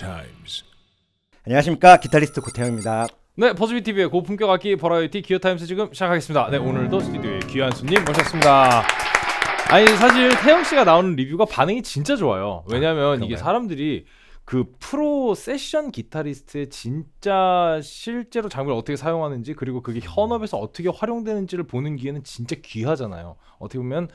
t i m 안녕하십니까 기타리스트 고태영입니다. 네, 버즈비 TV의 고품격 악기 버라이어티 기어 타임스 지금 시작하겠습니다. 네, 오늘도 스튜디오에 귀한 손님 모셨습니다. 아니 사실 태영 씨가 나오는 리뷰가 반응이 진짜 좋아요. 왜냐하면 아, 이게 사람들이 그 프로 세션 기타리스트의 진짜 실제로 장비를 어떻게 사용하는지 그리고 그게 현업에서 어떻게 활용되는지를 보는 기회는 진짜 귀하잖아요. 어떻게 보면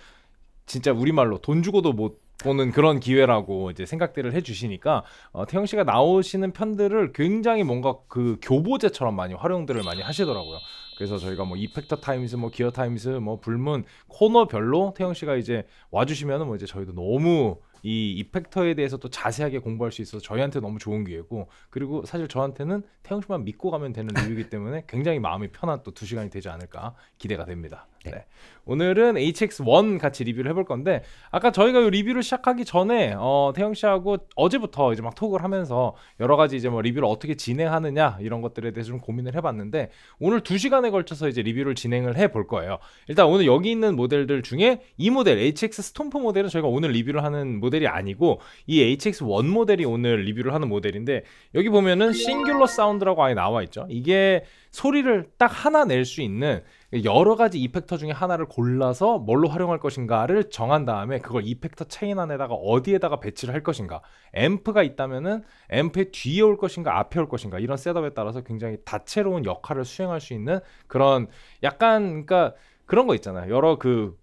진짜 우리말로 돈 주고도 못 보는 그런 기회라고 이제 생각들을 해주시니까 어, 태영 씨가 나오시는 편들을 굉장히 뭔가 그 교보제처럼 많이 활용들을 많이 하시더라고요. 그래서 저희가 뭐 이펙터 타임스, 뭐 기어 타임스, 뭐 불문 코너별로 태영 씨가 이제 와주시면은 뭐 이제 저희도 너무 이 이펙터에 대해서 또 자세하게 공부할 수 있어서 저희한테 너무 좋은 기회고 그리고 사실 저한테는 태영 씨만 믿고 가면 되는 이유이기 때문에 굉장히 마음이 편한 또 두 시간이 되지 않을까 기대가 됩니다. 네. 네. 오늘은 HX1 같이 리뷰를 해볼 건데 아까 저희가 요 리뷰를 시작하기 전에 어, 태영 씨하고 어제부터 이제 막 톡을 하면서 여러 가지 이제 뭐 리뷰를 어떻게 진행하느냐 이런 것들에 대해서 좀 고민을 해봤는데 오늘 두 시간에 걸쳐서 이제 리뷰를 진행을 해볼 거예요. 일단 오늘 여기 있는 모델들 중에 이 모델 HX 스톰프 모델은 저희가 오늘 리뷰를 하는 모델이 아니고 이 HX1 모델이 오늘 리뷰를 하는 모델인데 여기 보면은 싱귤러 네. 사운드라고 아예 나와 있죠. 이게 소리를 딱 하나 낼 수 있는 여러 가지 이펙터 중에 하나를 골라서 뭘로 활용할 것인가를 정한 다음에 그걸 이펙터 체인 안에다가 어디에다가 배치를 할 것인가 앰프가 있다면은 앰프의 뒤에 올 것인가 앞에 올 것인가 이런 셋업에 따라서 굉장히 다채로운 역할을 수행할 수 있는 그런 약간 그러니까 그런 거 있잖아요 여러 그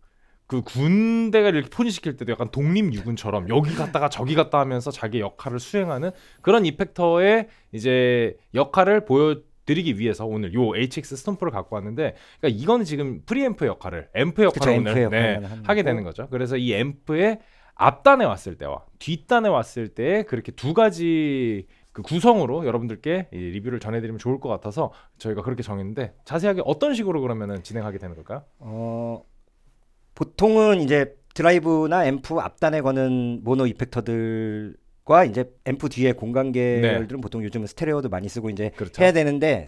그 군대가 이렇게 포니시킬 때도 약간 독립유군처럼 여기 갔다가 저기 갔다 하면서 자기 역할을 수행하는 그런 이펙터의 이제 역할을 보여 드리기 위해서 오늘 요 HX 스톰프를 갖고 왔는데 그러니까 이거는 지금 프리앰프 역할을 앰프 역할을 그쵸, 오늘 네, 하게 되는 거죠. 그래서 이 앰프의 앞단에 왔을 때와 뒷단에 왔을 때 그렇게 두 가지 그 구성으로 여러분들께 리뷰를 전해드리면 좋을 것 같아서 저희가 그렇게 정했는데 자세하게 어떤 식으로 그러면은 진행하게 되는 걸까요? 어 보통은 이제 드라이브나 앰프 앞단에 거는 모노 이펙터들 과 이제 앰프 뒤에 공간 계열들은 네. 보통 요즘은 스테레오도 많이 쓰고 이제 그렇죠. 해야 되는데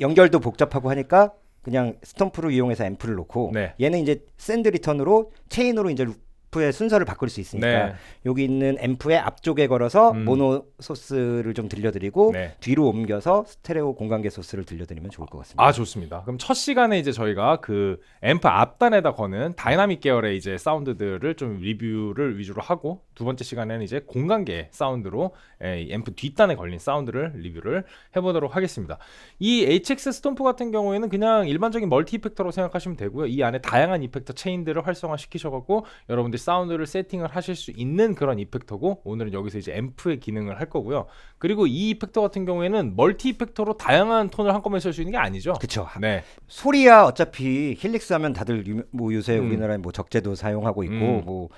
연결도 복잡하고 하니까 그냥 스톰프를 이용해서 앰프를 놓고 네. 얘는 이제 샌드 리턴으로 체인으로 이제 앰프의 순서를 바꿀 수 있으니까 네. 여기 있는 앰프의 앞쪽에 걸어서 음. 모노 소스를 좀 들려드리고 네. 뒤로 옮겨서 스테레오 공간계 소스를 들려드리면 좋을 것 같습니다. 아 좋습니다. 그럼 첫 시간에 이제 저희가 그 앰프 앞단에다 거는 다이나믹 계열의 이제 사운드들을 좀 리뷰를 위주로 하고 두 번째 시간에는 이제 공간계 사운드로 예, 앰프 뒷단에 걸린 사운드를 리뷰를 해보도록 하겠습니다. 이 HX 스톰프 같은 경우에는 그냥 일반적인 멀티 이펙터로 생각하시면 되고요. 이 안에 다양한 이펙터 체인들을 활성화시키셔갖고 여러분들 여러분들이 사운드를 세팅을 하실 수 있는 그런 이펙터고 오늘은 여기서 이제 앰프의 기능을 할 거고요. 그리고 이 이펙터 같은 경우에는 멀티 이펙터로 다양한 톤을 한꺼번에 쓸 수 있는 게 아니죠. 그렇죠. 네. 소리야 어차피 힐릭스 하면 다들 유, 뭐 요새 음. 우리나라에 뭐 적재도 사용하고 있고 음. 뭐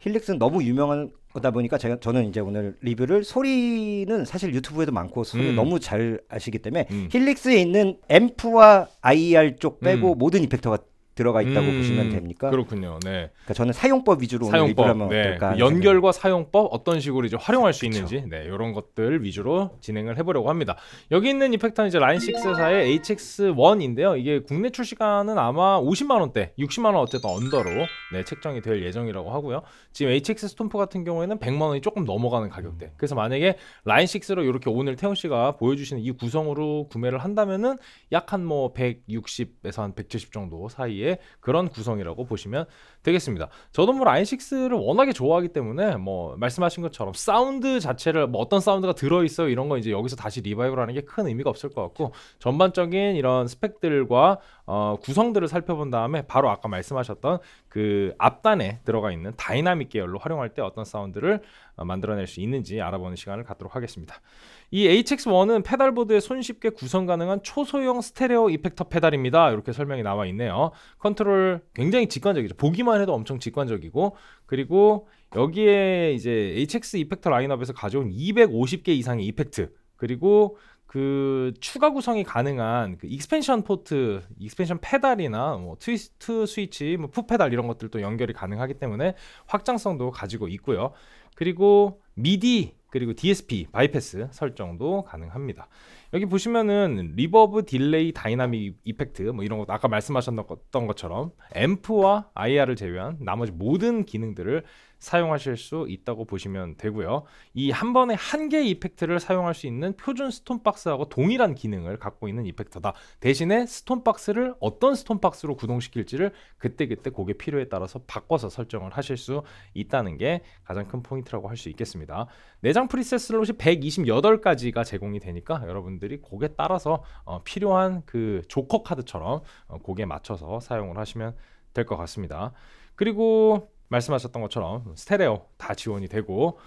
힐릭스는 너무 유명한 거다 보니까 제가 저는 이제 오늘 리뷰를 소리는 사실 유튜브에도 많고 소리 음. 너무 잘 아시기 때문에 음. 힐릭스에 있는 앰프와 IR 쪽 빼고 음. 모든 이펙터가 들어가 있다고 음, 보시면 됩니까? 그렇군요. 네. 그러니까 저는 사용법 위주로 사용법, 오늘 네. 어떨까? 그러니까 연결과 사용법 어떤 식으로 이제 활용할 수 그쵸. 있는지 네, 이런 것들 위주로 진행을 해보려고 합니다. 여기 있는 이펙터는 이제 라인 6사의 HX1인데요. 이게 국내 출시가는 아마 50만 원대, 60만 원 어쨌든 언더로 네, 책정이 될 예정이라고 하고요. 지금 HX 스톰프 같은 경우에는 100만 원이 조금 넘어가는 가격대. 음. 그래서 만약에 라인 6로 이렇게 오늘 태훈 씨가 보여주시는 이 구성으로 구매를 한다면은 약 한 뭐 160에서 한 170 정도 사이에 그런 구성이라고 보시면 되겠습니다. 저도 뭐 라인 6를 워낙에 좋아하기 때문에 뭐 말씀하신 것처럼 사운드 자체를 뭐 어떤 사운드가 들어있어 이런 거 이제 여기서 다시 리바이벌하는 게 큰 의미가 없을 것 같고 전반적인 이런 스펙들과 어, 구성들을 살펴본 다음에 바로 아까 말씀하셨던 그 앞단에 들어가 있는 다이나믹 계열로 활용할 때 어떤 사운드를 어, 만들어낼 수 있는지 알아보는 시간을 갖도록 하겠습니다. 이 HX1은 페달보드에 손쉽게 구성 가능한 초소형 스테레오 이펙터 페달입니다. 이렇게 설명이 나와 있네요. 컨트롤 굉장히 직관적이죠. 보기만 해도 엄청 직관적이고 그리고 여기에 이제 HX 이펙터 라인업에서 가져온 250개 이상의 이펙트 그리고 그 추가 구성이 가능한 그 익스펜션 포트, 익스펜션 페달이나 뭐 트위스트 스위치, 뭐 풋페달 이런 것들도 연결이 가능하기 때문에 확장성도 가지고 있고요. 그리고 미디 그리고 DSP 바이패스 설정도 가능합니다. 여기 보시면은 리버브, 딜레이, 다이나믹 이펙트 뭐 이런 것 아까 말씀하셨던 것처럼 앰프와 IR을 제외한 나머지 모든 기능들을 사용하실 수 있다고 보시면 되고요. 이 한 번에 한 개의 이펙트를 사용할 수 있는 표준 스톤박스하고 동일한 기능을 갖고 있는 이펙터다. 대신에 스톤박스를 어떤 스톤박스로 구동시킬지를 그때그때 고게 필요에 따라서 바꿔서 설정을 하실 수 있다는 게 가장 큰 포인트라고 할 수 있겠습니다. 내장 프리셋 슬롯이 128가지가 제공이 되니까 여러분들이 곡에 따라서 어, 필요한 그 조커 카드처럼 어, 곡에 맞춰서 사용을 하시면 될 것 같습니다. 그리고 말씀하셨던 것처럼 스테레오 다 지원이 되고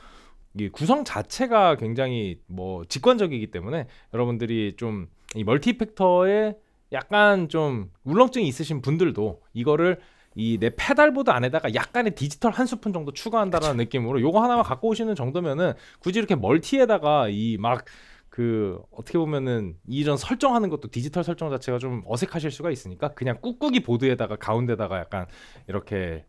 이 구성 자체가 굉장히 뭐 직관적이기 때문에 여러분들이 좀이 멀티팩터에 약간 좀 울렁증이 있으신 분들도 이거를 이 내 페달보드 안에다가 약간의 디지털 한 스푼 정도 추가한다라는 그쵸. 느낌으로 요거 하나만 갖고 오시는 정도면은 굳이 이렇게 멀티에다가 이 막 그 어떻게 보면은 이전 설정하는 것도 디지털 설정 자체가 좀 어색하실 수가 있으니까 그냥 꾹꾹이 보드에다가 가운데다가 약간 이렇게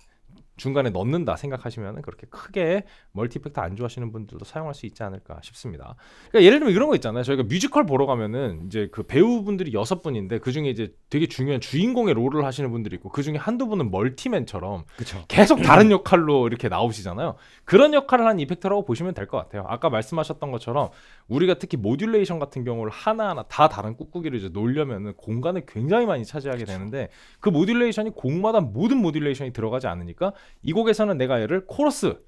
중간에 넣는다 생각하시면 그렇게 크게 멀티팩터 안 좋아하시는 분들도 사용할 수 있지 않을까 싶습니다. 그러니까 예를 들면 이런 거 있잖아요. 저희가 뮤지컬 보러 가면은 이제 그 배우분들이 여섯 분인데 그 중에 이제 되게 중요한 주인공의 롤을 하시는 분들이 있고 그 중에 한두 분은 멀티맨처럼 그쵸. 계속 다른 역할로 이렇게 나오시잖아요. 그런 역할을 한 이펙터라고 보시면 될 것 같아요. 아까 말씀하셨던 것처럼 우리가 특히 모듈레이션 같은 경우를 하나하나 다 다른 꾹꾹이를 이제 놓려면은 공간을 굉장히 많이 차지하게 그쵸. 되는데 그 모듈레이션이 곡마다 모든 모듈레이션이 들어가지 않으니까 이 곡에서는 내가 얘를 코러스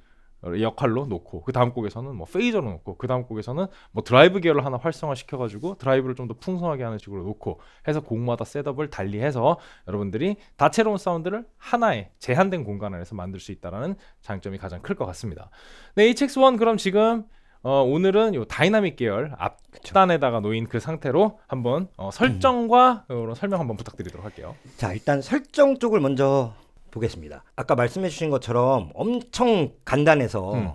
역할로 놓고 그 다음 곡에서는 뭐 페이저로 놓고 그 다음 곡에서는 뭐 드라이브 계열을 하나 활성화 시켜가지고 드라이브를 좀 더 풍성하게 하는 식으로 놓고 해서 곡마다 셋업을 달리해서 여러분들이 다채로운 사운드를 하나의 제한된 공간 안에서 만들 수 있다라는 장점이 가장 클 것 같습니다. 네, HX1 그럼 지금 어, 오늘은 요 다이나믹 계열 앞단에다가 놓인 그 상태로 한번 어, 설정과 음. 설명 한번 부탁드리도록 할게요. 자 일단 설정 쪽을 먼저 보겠습니다. 아까 말씀해주신 것처럼 엄청 간단해서 음.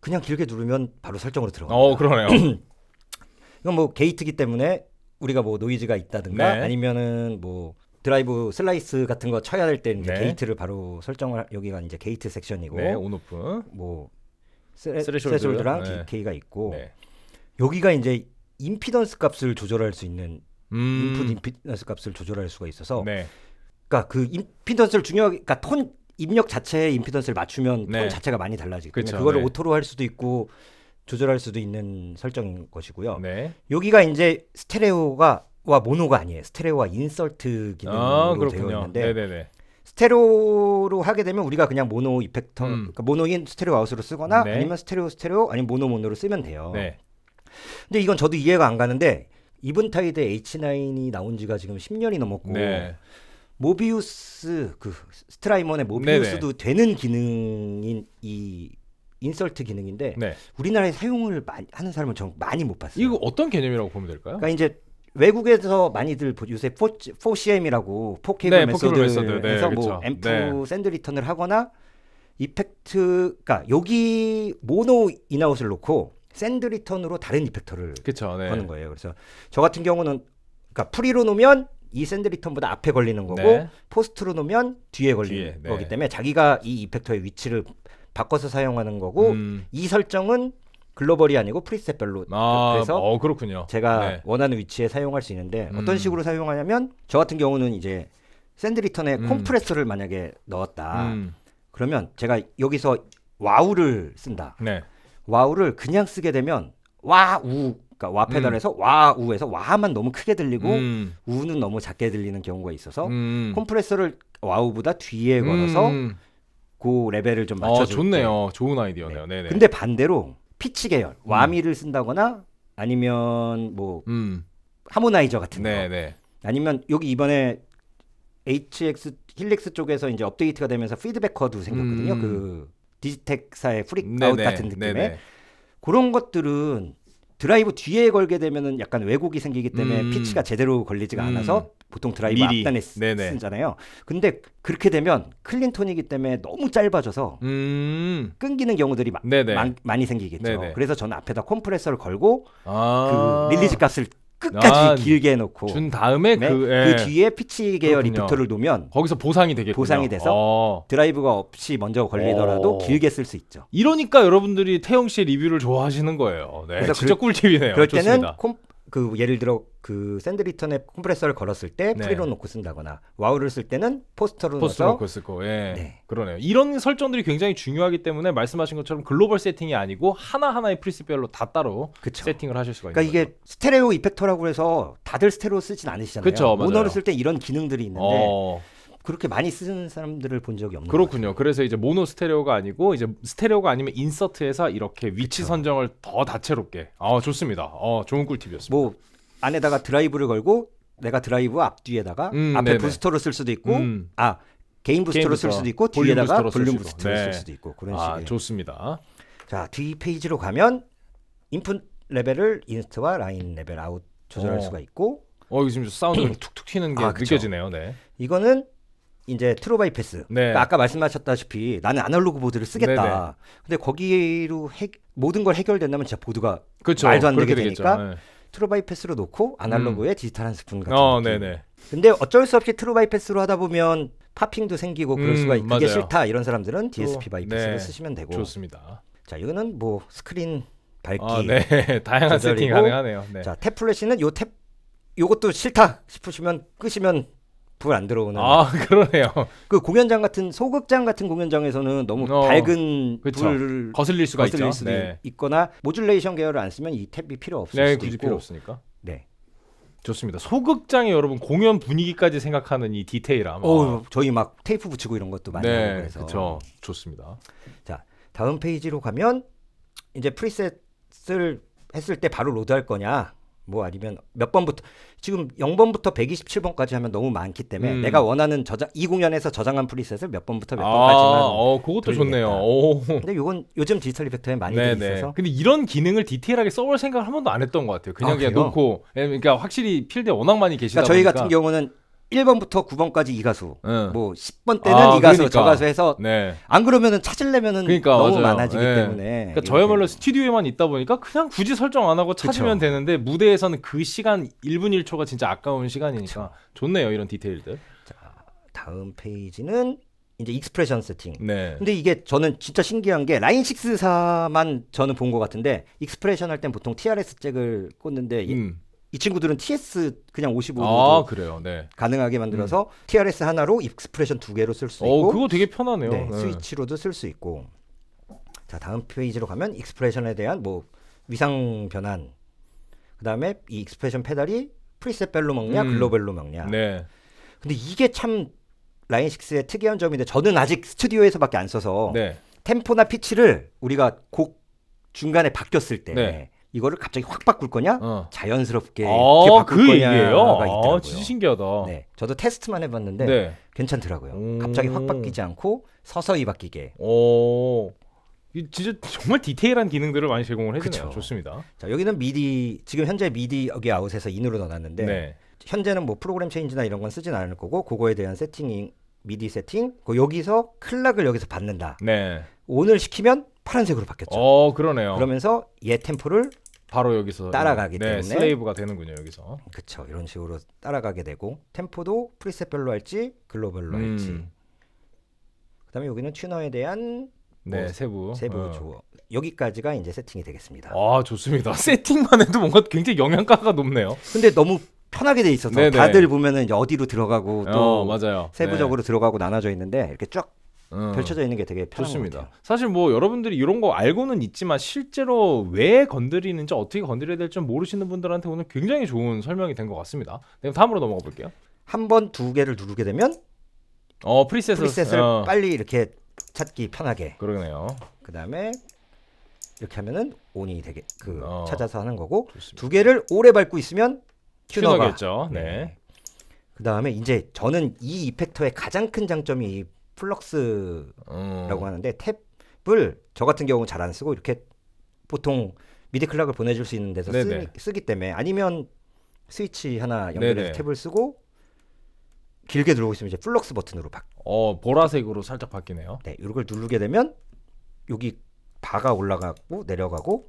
그냥 길게 누르면 바로 설정으로 들어가요. 어, 그러네요. 이건 뭐 게이트기 때문에 우리가 뭐 노이즈가 있다든가 네. 아니면은 뭐 드라이브 슬라이스 같은 거 쳐야 될때이 네. 게이트를 바로 설정을 여기가 이제 게이트 섹션이고 네, 온오프 뭐 스레솔드랑 네. DK가 있고 네. 여기가 이제 임피던스 값을 조절할 수 있는 음. 인풋 인피던스 값을 조절할 수가 있어서 네. 그러니까 그 임피던스를 중요하게 그러니까 톤 입력 자체에 임피던스를 맞추면 네. 톤 자체가 많이 달라지기 때문에 그렇죠. 그거를 네. 오토로 할 수도 있고 조절할 수도 있는 설정인 것이고요. 네. 여기가 이제 스테레오가 와 모노가 아니에요. 스테레오와 인설트 기능으로 아, 되어 있는데 네네네. 스테레오로 하게 되면 우리가 그냥 모노 이펙터 음. 그러니까 모노인 스테레오 아웃으로 쓰거나 네. 아니면 스테레오 스테레오 아니면 모노 모노로 쓰면 돼요. 네. 근데 이건 저도 이해가 안 가는데 이븐타이드 H9이 나온 지가 지금 10년이 넘었고 네. 모비우스 그 스트라이먼의 모비우스도 네네. 되는 기능인 이 인설트 기능인데 네. 우리나라에 사용을 많이 하는 사람은 정 많이 못 봤어요. 이거 어떤 개념이라고 보면 될까요? 그러니까 이제 외국에서 많이들 요새 4, 4CM이라고 4K 네, 메서드에서 네, 뭐 앰프 네. 샌드 리턴을 하거나 이펙트 그러니까 여기 모노 인아웃을 놓고 샌드 리턴으로 다른 이펙터를 그쵸, 네. 거는 거예요. 그래서 저 같은 경우는 그러니까 프리로 놓으면 이 샌드 리턴보다 앞에 걸리는 거고 네. 포스트로 놓으면 뒤에 걸리는 뒤에, 네. 거기 때문에 자기가 이 이펙터의 위치를 바꿔서 사용하는 거고 음. 이 설정은 글로벌이 아니고 프리셋별로 아, 그래서 어, 그렇군요. 제가 네. 원하는 위치에 사용할 수 있는데 음. 어떤 식으로 사용하냐면 저 같은 경우는 이제 샌드 리턴에 음. 컴프레서를 만약에 넣었다 음. 그러면 제가 여기서 와우를 쓴다. 네. 와우를 그냥 쓰게 되면 와우 그러니까 와 페달에서 음. 와 우에서 와만 너무 크게 들리고 음. 우는 너무 작게 들리는 경우가 있어서 음. 컴프레서를 와우보다 뒤에 음. 걸어서 그 레벨을 좀 맞춰 어, 좋네요. 때. 좋은 아이디어네요. 네. 네 근데 반대로 피치 계열 음. 와미를 쓴다거나 아니면 뭐 음. 하모나이저 같은 거 네. 아니면 여기 이번에 HX 힐릭스 쪽에서 이제 업데이트가 되면서 피드백커드 생겼거든요. 그 디지텍사의 프릭아웃 같은 느낌의 네네. 그런 것들은 드라이브 뒤에 걸게 되면은 약간 왜곡이 생기기 때문에 음. 피치가 제대로 걸리지가 음. 않아서 보통 드라이브 미리. 앞단에 쓰, 쓰잖아요. 근데 그렇게 되면 클린톤이기 때문에 너무 짧아져서 음. 끊기는 경우들이 마, 마, 많이 생기겠죠. 네네. 그래서 저는 앞에다 컴프레서를 걸고 아. 그 릴리즈 값을 끝까지 아, 길게 해놓고 준 다음에 네? 그, 그 예. 그, 뒤에 피치 계열 리프터를 놓으면 거기서 보상이 되겠군 보상이 돼서 어. 드라이브가 없이 먼저 걸리더라도 어. 길게 쓸 수 있죠. 이러니까 여러분들이 태영 씨의 리뷰를 좋아하시는 거예요. 네, 진짜 꿀팁이네요. 그럴 때는 콤, 그 예를 들어 그 샌드리턴에 컴프레서를 걸었을 때 네. 프리로 놓고 쓴다거나 와우를 쓸 때는 포스터로, 포스터 놓고 쓰고 예. 네. 그러네요. 이런 설정들이 굉장히 중요하기 때문에 말씀하신 것처럼 글로벌 세팅이 아니고 하나 하나의 프리스별로 다 따로 그쵸. 세팅을 하실 수가 그러니까 있는 그러니까 이게 스테레오 이펙터라고 해서 다들 스테레오 쓰진 않으시잖아요. 그쵸, 모노를 쓸 때 이런 기능들이 있는데 어... 그렇게 많이 쓰는 사람들을 본 적이 없는 그렇군요. 그래서 이제 모노 스테레오가 아니고 이제 스테레오가 아니면 인서트해서 이렇게 위치 그쵸. 선정을 더 다채롭게. 아 좋습니다. 어 아, 좋은 꿀팁이었습니다. 뭐 안에다가 드라이브를 걸고 내가 드라이브 앞뒤에다가 음, 앞에 네네. 부스터로 쓸 수도 있고 음. 아 개인 부스터로 쓸 수도 있고 뒤에다가 볼륨 부스터로 네. 쓸 수도 있고 그런 아, 식의 좋습니다. 자뒤 페이지로 가면 인풋 레벨을 인스트와 라인 레벨 아웃 조절할 어. 수가 있고 어 이거 지금 사운드 음. 툭툭 튀는 게 아, 느껴지네요. 네. 이거는 이제 트로바이패스. 네. 그러니까 아까 말씀하셨다시피 나는 아날로그 보드를 쓰겠다. 네네. 네. 근데 거기로 해, 모든 걸 해결된다면 진짜 보드가 그렇 말도 안 되게 되니까 네. 트로바이패스로 놓고 아날로그에 음. 디지털 한 스푼 같은 어, 느 네네. 근데 어쩔 수 없이 트로바이패스로 하다 보면 파핑도 생기고 그럴 음, 수가 있. 그게 싫다 이런 사람들은 DSP 네. 바이패스를 네. 쓰시면 되고. 좋습니다. 자 이거는 뭐 스크린 밝기. 아, 네. 다양한 세팅 가능하네요. 네. 자탭 플래시는 요 탭 요것도 싫다 싶으시면 끄시면 불안 들어오는. 아 그러네요. 그 공연장 같은 소극장 같은 공연장에서는 너무 어, 밝은 그쵸. 불을 거슬릴 수가 거슬릴 있죠. 수도 네. 있거나 모듈레이션 계열을 안 쓰면 이 탭이 필요 없을 네, 수도 굳이 있고. 필요 없으니까. 네. 좋습니다. 소극장에 여러분 공연 분위기까지 생각하는 이 디테일함. 어, 저희 막 테이프 붙이고 이런 것도 많이 네, 하고 그래서. 그렇죠. 좋습니다. 자, 다음 페이지로 가면 이제 프리셋을 했을 때 바로 로드할 거냐 뭐 아니면 몇 번부터 지금 0번부터 127번까지 하면 너무 많기 때문에 음. 내가 원하는 저장 이 공연에서 저장한 프리셋을 몇 번부터 몇 아, 번까지만 어, 그것도 좋네요. 오. 근데 이건 요즘 디지털 이펙터에 많이 돼 있어서 근데 이런 기능을 디테일하게 써볼 생각을 한 번도 안 했던 것 같아요. 그냥 아, 그냥 놓고 예, 그러니까 확실히 필드에 워낙 많이 계시다 그러니까 저희 보니까. 같은 경우는 1번부터 9번까지 이 가수. 네. 뭐 10번 때는 아, 이 가수, 그러니까. 저 가수 해서 네. 안 그러면은 찾으려면은 그러니까, 너무 맞아요. 많아지기 네. 때문에. 그러니까 저야말로 스튜디오에만 있다 보니까 그냥 굳이 설정 안 하고 찾으면 그쵸. 되는데 무대에서는 그 시간 1분 1초가 진짜 아까운 시간이니까 그쵸. 좋네요. 이런 디테일들. 자, 다음 페이지는 이제 익스프레션 세팅. 네. 근데 이게 저는 진짜 신기한 게 라인 식스사만 저는 본 것 같은데 익스프레션 할 땐 보통 TRS 잭을 꽂는데 음. 이 친구들은 TS 그냥 55로 아, 그래요. 네. 가능하게 만들어서 음. TRS 하나로 익스프레션 두 개로 쓸 수 있고 그거 되게 편하네요. 네, 네. 스위치로도 쓸 수 있고 자 다음 페이지로 가면 익스프레션에 대한 뭐 위상 변환 그다음에 이 익스프레션 페달이 프리셋별로 먹냐 음. 글로벌로 먹냐 네. 근데 이게 참 라인 6의 특이한 점인데 저는 아직 스튜디오에서밖에 안 써서 네. 템포나 피치를 우리가 곡 중간에 바뀌었을 때 네. 이거를 갑자기 확 바꿀 거냐? 어. 자연스럽게 이 아, 바꿀 그거냐 아, 진짜 신기하다. 네, 저도 테스트만 해봤는데 네. 괜찮더라고요. 음... 갑자기 확 바뀌지 않고 서서히 바뀌게. 오, 진짜 정말 디테일한 기능들을 많이 제공을 해주네요. 그쵸. 좋습니다. 자, 여기는 미디 지금 현재 미디 여기 아웃에서 인으로 넣어놨는데 네. 현재는 뭐 프로그램 체인지나 이런 건 쓰진 않을 거고 그거에 대한 세팅이 미디 세팅, 그 여기서 클락을 여기서 받는다. 네. 오늘 시키면 파란색으로 바뀌었죠. 어, 그러네요. 그러면서 얘 템포를 바로 여기서 따라가기 네, 때문에 슬레이브가 되는군요 여기서. 그렇죠. 이런 식으로 따라가게 되고 템포도 프리셋별로 할지 글로벌로 음. 할지. 그다음에 여기는 튜너에 대한 네, 뭐 세부 세부 조어 여기까지가 이제 세팅이 되겠습니다. 아 좋습니다. 세팅만 해도 뭔가 굉장히 영향가가 높네요. 근데 너무 편하게 돼 있어서 네네. 다들 보면은 어디로 들어가고 또 어, 맞아요. 세부적으로 네. 들어가고 나눠져 있는데 이렇게 쫙 어. 펼쳐져 있는 게 되게 편한 좋습니다. 사실 뭐 여러분들이 이런 거 알고는 있지만 실제로 왜 건드리는지 어떻게 건드려야 될지 모르시는 분들한테 오늘 굉장히 좋은 설명이 된 것 같습니다. 네, 그럼 다음으로 넘어가 볼게요. 한 번 두 개를 누르게 되면 어 프리셋을, 프리셋을 어. 빨리 이렇게 찾기 편하게 그러네요. 그다음에 이렇게 하면은 온이 되게 그 어, 찾아서 하는 거고 좋습니다. 두 개를 오래 밟고 있으면 큐너겠죠 네. 네. 그 다음에 이제 저는 이 이펙터의 가장 큰 장점이 플럭스라고 음. 하는데 탭을 저 같은 경우 는잘 안 쓰고 이렇게 보통 미디 클락을 보내줄 수 있는 데서 쓰, 쓰기 때문에 아니면 스위치 하나 연결해서 네네. 탭을 쓰고 길게 누르고 있으면 이제 플럭스 버튼으로 바. 어 보라색으로 살짝 바뀌네요. 네, 이걸 누르게 되면 여기 바가 올라가고 내려가고.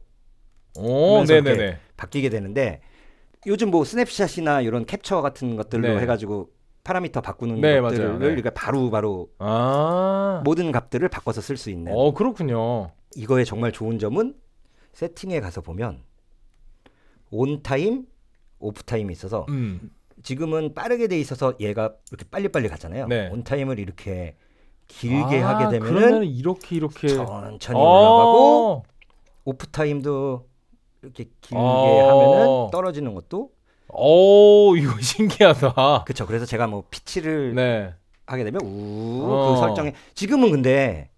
오, 네네네. 바뀌게 되는데 요즘 뭐 스냅샷이나 이런 캡처 같은 것들로 네. 해가지고 파라미터 바꾸는 네, 것들을 맞아요. 네. 그러니까 바로 바로 아~ 모든 값들을 바꿔서 쓸 수 있는. 어 그렇군요. 이거의 정말 좋은 점은 세팅에 가서 보면 온 타임, 오프 타임이 있어서 음. 지금은 빠르게 돼 있어서 얘가 이렇게 빨리빨리 가잖아요. 네. 온 타임을 이렇게 길게 아, 하게 되면은 이렇게 이렇게 천천히 아~ 올라가고 오프 타임도 이렇게 길게 아~ 하면은 떨어지는 것도 오, 이거 신기하다. 그렇죠. 그래서 제가 뭐 피치를 네. 하게 되면 우그 어. 설정에 지금은 근데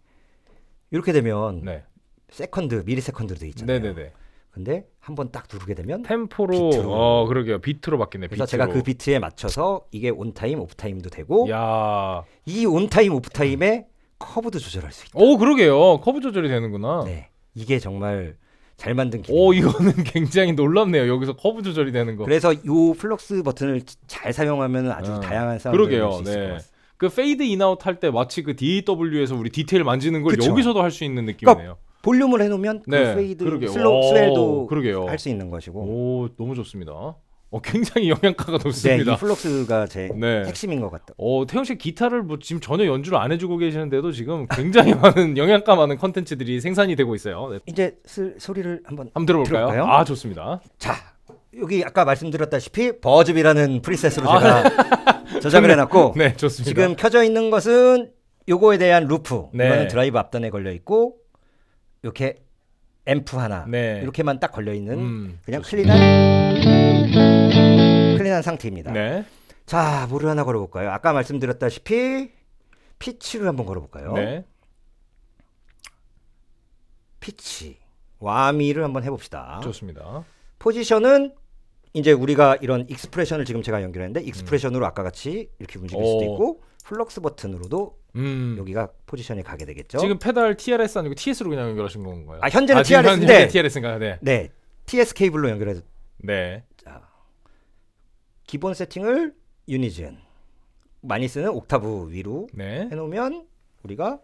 이렇게 되면 네. 세컨드 미리 세컨드로 돼 있잖아요. 네네네. 근데 한번딱 누르게 되면 템포로 비트로. 어 그러게요 비트로 바뀌네. 그래서 비트로. 제가 그 비트에 맞춰서 이게 온 타임 오프 타임도 되고 야. 이온 타임 오프 타임에 커브도 조절할 수 있다. 오 그러게요 커브 조절이 되는구나. 네 이게 정말 잘 만든 기오 이거는 굉장히 놀랍네요. 여기서 커브 조절이 되는 거. 그래서 이 플럭스 버튼을 잘 사용하면 아주 아, 다양한 사운드를 낼수 있을 네. 것 같습니다. 그 페이드 인아웃 할 때 마치 그 DAW에서 우리 디테일 만지는 걸 그쵸. 여기서도 할 수 있는 그러니까 느낌이네요. 그러니까 볼륨을 해놓으면 그 네, 페이드, 슬로, 스웰도 어, 할수 있는 것이고. 오 너무 좋습니다. 어, 굉장히 영향가가 높습니다. 네, 이 플럭스가 제 네. 핵심인 것 같다. 어, 태영 씨 기타를 뭐 지금 전혀 연주를 안 해주고 계시는데도 지금 굉장히 많은 영향가 많은 컨텐츠들이 생산이 되고 있어요. 네. 이제 슬, 소리를 한번 한번 들어볼까요? 들을까요? 아 좋습니다. 자 여기 아까 말씀드렸다시피 버즈비라는 프리셋으로 제가 아, 네. 저장을 해놨고 네 좋습니다. 지금 켜져 있는 것은 요거에 대한 루프 네. 이거는 드라이브 앞단에 걸려 있고 이렇게 앰프 하나 네. 이렇게만 딱 걸려 있는 음, 그냥 좋습니다. 클린한 한 상태입니다. 네. 자, 물을 하나 걸어볼까요? 아까 말씀드렸다시피 피치를 한번 걸어볼까요? 네. 피치 와미를 한번 해봅시다. 좋습니다. 포지션은 이제 우리가 이런 익스프레션을 지금 제가 연결했는데 익스프레션으로 음. 아까 같이 이렇게 움직일 수도 있고 플럭스 버튼으로도 음. 여기가 포지션이 가게 되겠죠. 지금 페달 TRS 아니고 TS로 그냥 연결하신 건가요? 아 현재는 아, TRS인데 현재 TRS인가요? 네. 네. TS 케이블로 연결해서 네. 기본 세팅을 유니즌 많이 쓰는 옥타브 위로 네. 해놓으면 우리가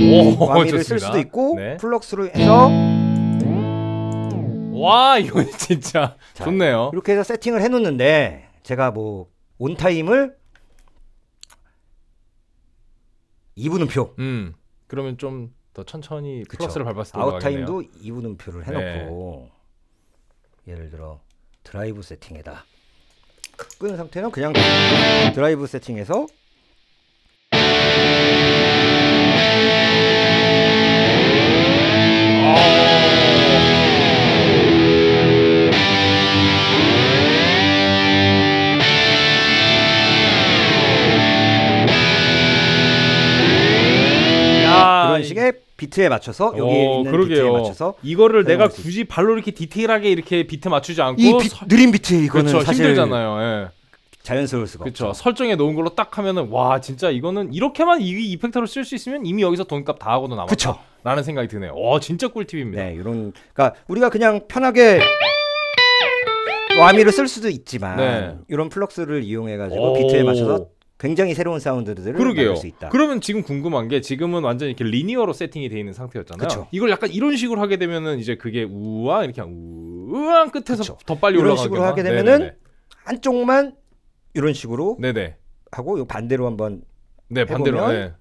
오, 와미를 쓸 수도 있고 네. 플럭스로 해서 와 이거 진짜 자, 좋네요 이렇게 해서 세팅을 해놓는데 제가 뭐 온타임을 2분음표 음 그러면 좀 더 천천히 플러스를 밟았을 때 아웃타임도 2분음표를 해놓고 네. 예를 들어 드라이브 세팅에다 끄는 상태는 그냥 드라이브 세팅에서 어... 비트에 맞춰서 여기에 어, 있는 그러게요. 비트에 맞춰서 이거를 내가 굳이 발로 이렇게 디테일하게 이렇게 비트 맞추지 않고 이 비, 느린 비트 이거는 그렇죠, 사실 힘들잖아요. 예. 자연스러울 수가 그렇죠. 설정해 놓은 걸로 딱 하면은 와 진짜 이거는 이렇게만 이 이펙터로 쓸 수 있으면 이미 여기서 돈값 다 하고도 남았다. 라는 생각이 드네요. 와 어, 진짜 꿀팁입니다. 네, 이런 그러니까 우리가 그냥 편하게 와미를 쓸 수도 있지만 네. 이런 플럭스를 이용해 가지고 비트에 맞춰서 굉장히 새로운 사운드들을 그러게요. 만들 수 있다. 그러면 지금 궁금한 게 지금은 완전 이렇게 리니어로 세팅이 돼 있는 상태였잖아요. 그쵸. 이걸 약간 이런 식으로 하게 되면은 이제 그게 우와 이렇게 우와 끝에서 그쵸. 더 빨리 올라가는 이런 식으로 하게 되면은 네네 한쪽만 이런 식으로 네네. 하고 요 반대로 한번 네 반대로 네.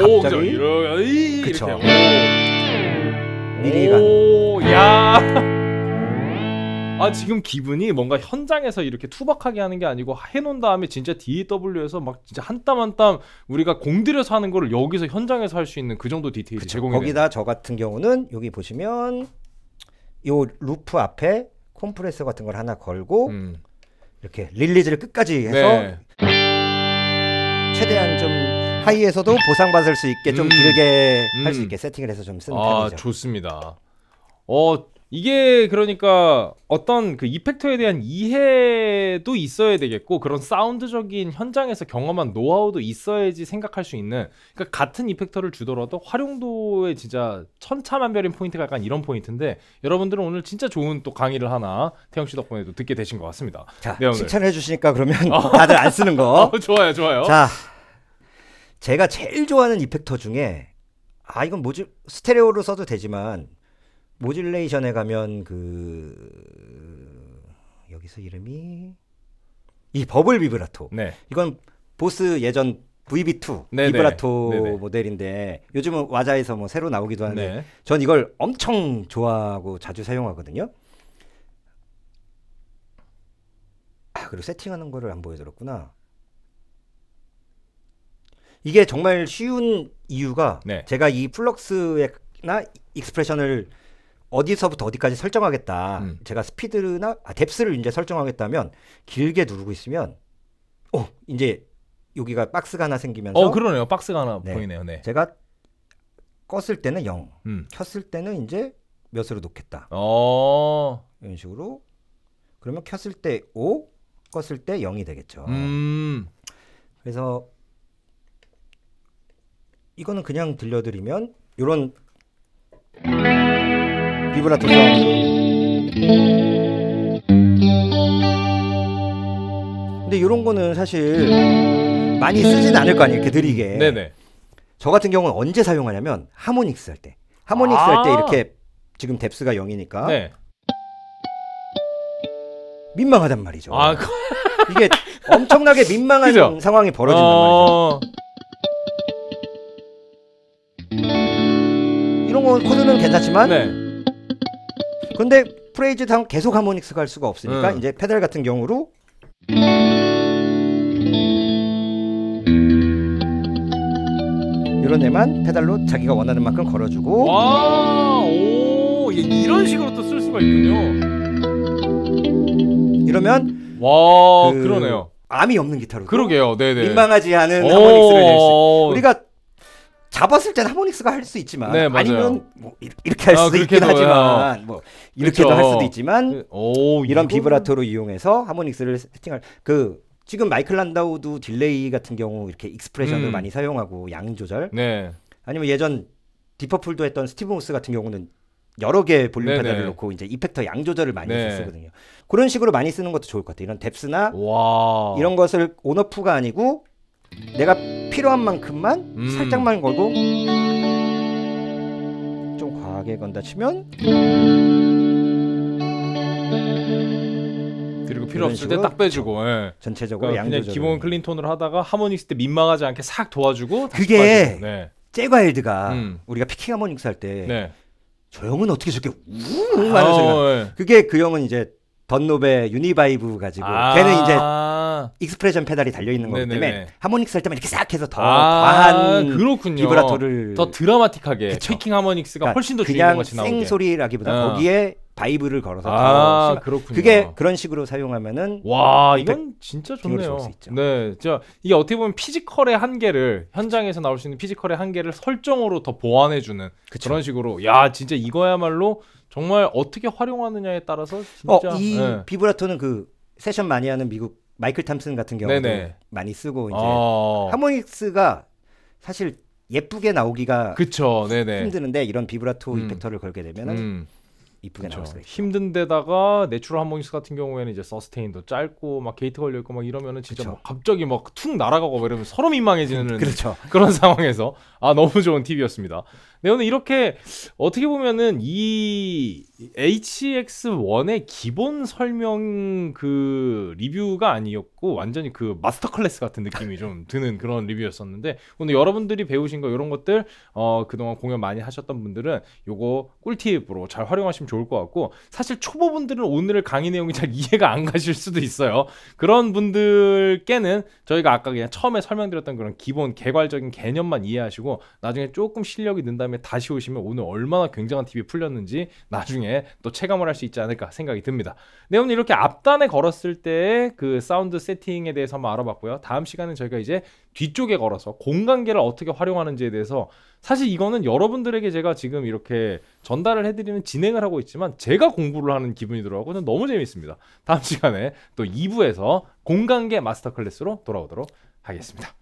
오, 그죠. 이렇게, 이렇게. 오. 미리 간. 야. 아 음. 지금 기분이 뭔가 현장에서 이렇게 투박하게 하는 게 아니고 해놓은 다음에 진짜 DW에서 막 진짜 한 땀 한 땀 우리가 공들여서 하는 거를 여기서 현장에서 할 수 있는 그 정도 디테일이 그쵸. 제공이 거기다 되는. 저 같은 경우는 여기 보시면 요 루프 앞에 컴프레서 같은 걸 하나 걸고 음. 이렇게 릴리즈를 끝까지 해서 네. 최대한 좀 하이에서도 보상받을 수 있게 좀 음. 길게 음. 할수 있게 세팅을 해서 좀 쓰는 아, 편이죠. 좋습니다. 어 이게 그러니까 어떤 그 이펙터에 대한 이해도 있어야 되겠고 그런 사운드적인 현장에서 경험한 노하우도 있어야지 생각할 수 있는 그러니까 같은 이펙터를 주더라도 활용도에 진짜 천차만별인 포인트가 약간 이런 포인트인데 여러분들은 오늘 진짜 좋은 또 강의를 하나 태영 씨 덕분에도 듣게 되신 것 같습니다. 자, 네, 칭찬해 주시니까 그러면 어. 다들 안 쓰는 거. 어, 좋아요, 좋아요. 자, 제가 제일 좋아하는 이펙터 중에 아 이건 뭐지 스테레오로 써도 되지만 모듈레이션에 가면 그 여기서 이름이 이 버블 비브라토. 네. 이건 보스 예전 VB2 비브라토 네네. 모델인데 요즘은 와자에서 뭐 새로 나오기도 하는데 네. 전 이걸 엄청 좋아하고 자주 사용하거든요. 아 그리고 세팅하는 거를 안 보여드렸구나. 이게 정말 쉬운 이유가 네. 제가 이 플럭스나 익스프레션을 어디서부터 어디까지 설정하겠다. 음. 제가 스피드나 아, 뎁스를 이제 설정하겠다면 길게 누르고 있으면 어 이제 여기가 박스가 하나 생기면서 어 그러네요. 박스가 하나 네. 보이네요. 네. 제가 껐을 때는 0, 음. 켰을 때는 이제 몇으로 놓겠다. 어. 이런 식으로 그러면 켰을 때 5, 껐을 때 0이 되겠죠. 음. 그래서 이거는 그냥 들려드리면 이런 비브라토 사운드 근데 이런 거는 사실 많이 쓰진 않을 거 아니에요 이렇게 느리게 네네. 저 같은 경우는 언제 사용하냐면 하모닉스 할 때 하모닉스 아 할때 이렇게 지금 뎁스가 0이니까 네. 민망하단 말이죠 아, 그... 이게 엄청나게 민망한 그죠? 상황이 벌어진단 어. 말이죠 이런 건 코드는 괜찮지만 네. 근데 프레이즈 다음 계속 하모닉스 갈 수가 없으니까 음. 이제 페달 같은 경우로 이런 애만 페달로 자기가 원하는 만큼 걸어주고 와, 오, 예, 이런 식으로 또 쓸 수가 있군요. 이러면 와, 그, 그러네요. 암이 없는 기타로 그러게요. 네네. 민망하지 않은 하모닉스를 낼수 우리가 잡았을 때는 하모닉스가 할 수 있지만 네, 아니면 뭐 이렇게 할 아, 수도 아, 있긴 하지만 뭐 이렇게도 그렇죠. 할 수도 있지만 그, 오, 이런 이건... 비브라토로 이용해서 하모닉스를 세팅할 그 지금 마이클 란다우도 딜레이 같은 경우 이렇게 익스프레션을 음. 많이 사용하고 양 조절 네. 아니면 예전 디퍼풀도 했던 스티브 모스 같은 경우는 여러 개의 볼륨 페달을 네, 네. 놓고 이제 이펙터 양 조절을 많이 네. 쓰거든요. 그런 식으로 많이 쓰는 것도 좋을 것 같아요. 이런 뎁스나 이런 것을 온오프가 아니고 내가 필요한 만큼만 음. 살짝만 걸고 좀 과하게 건다 치면 그리고 필요 없을 때 딱 빼주고 예. 전체적으로 그러니까 그냥 양조절 기본 클린 톤으로 하다가 하모닉스 때 민망하지 않게 싹 도와주고 그게 빠 네. 제과일드가 음. 우리가 피킹 하모닉스 할때 네. 형은 어떻게 저렇게 우웅 하는 아, 소리 어, 예. 그게 그 형은 이제 던노베 유니바이브 가지고 아 걔는 이제 익스프레션 페달이 달려 있는 거기 때문에 하모닉스 할 때만 이렇게 싹 해서 더 아, 과한 그렇군요. 비브라토를 더 드라마틱하게 그킹 하모닉스가 그러니까 훨씬 더 그냥 생소리라기보다 어. 거기에 바이브를 걸어서 아, 그렇군요. 그게 그런 식으로 사용하면은 와 이건 진짜 좋네요. 네, 진 이게 어떻게 보면 피지컬의 한계를 현장에서 나올 수 있는 피지컬의 한계를 설정으로 더 보완해주는 그쵸. 그런 식으로 야 진짜 이거야말로 정말 어떻게 활용하느냐에 따라서 진짜 어, 이 네. 비브라토는 그 세션 많이 하는 미국 마이클 탐슨 같은 경우도 네네. 많이 쓰고 이제 어... 하모닉스가 사실 예쁘게 나오기가 그쵸, 네네. 힘드는데 이런 비브라토 음. 이펙터를 걸게 되면은 음. 이쁘게 나올 수가 있죠. 힘든데다가 내추럴 하모닉스 같은 경우에는 이제 서스테인도 짧고 막 게이트 걸려 있고 막 이러면은 진짜 막 갑자기 막 툭 날아가고 막 이러면 서로 민망해지는 그렇죠. 그런 상황에서 아 너무 좋은 팁이었습니다. 네, 오늘 이렇게 어떻게 보면은 이 HX1의 기본 설명 그 리뷰가 아니었고 완전히 그 마스터 클래스 같은 느낌이 좀 드는 그런 리뷰였었는데 오늘 여러분들이 배우신 거 이런 것들 어 그동안 공연 많이 하셨던 분들은 요거 꿀팁으로 잘 활용하시면 좋을 것 같고 사실 초보분들은 오늘 강의 내용이 잘 이해가 안 가실 수도 있어요. 그런 분들께는 저희가 아까 그냥 처음에 설명드렸던 그런 기본 개괄적인 개념만 이해하시고 나중에 조금 실력이 는다면 때문에 다시 오시면 오늘 얼마나 굉장한 팁이 풀렸는지 나중에 또 체감을 할 수 있지 않을까 생각이 듭니다. 네, 오늘 이렇게 앞단에 걸었을 때그 사운드 세팅에 대해서 한번 알아봤고요. 다음 시간은 저희가 이제 뒤쪽에 걸어서 공간계를 어떻게 활용하는지에 대해서 사실 이거는 여러분들에게 제가 지금 이렇게 전달을 해드리는 진행을 하고 있지만 제가 공부를 하는 기분이 들어가고 는 너무 재밌습니다. 다음 시간에 또 2부에서 공간계 마스터 클래스로 돌아오도록 하겠습니다.